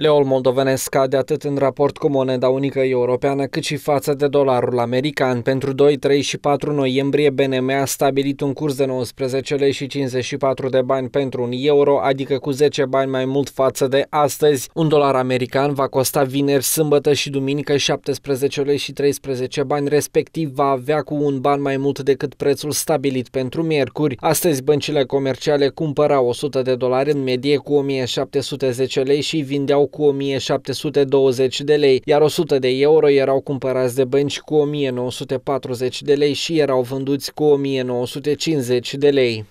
Leul moldovenesc scade atât în raport cu moneda unică europeană, cât și față de dolarul american. Pentru 2, 3 și 4 noiembrie, BNM a stabilit un curs de 19 lei și 54 de bani pentru un euro, adică cu 10 bani mai mult față de astăzi. Un dolar american va costa vineri, sâmbătă și duminică 17 lei și 13 bani, respectiv va avea cu un ban mai mult decât prețul stabilit pentru miercuri. Astăzi, băncile comerciale cumpărau 100 de dolari în medie cu 1710 lei și vindeau cu 1720 de lei, iar 100 de euro erau cumpărați de bănci cu 1940 de lei și erau vânduți cu 1950 de lei.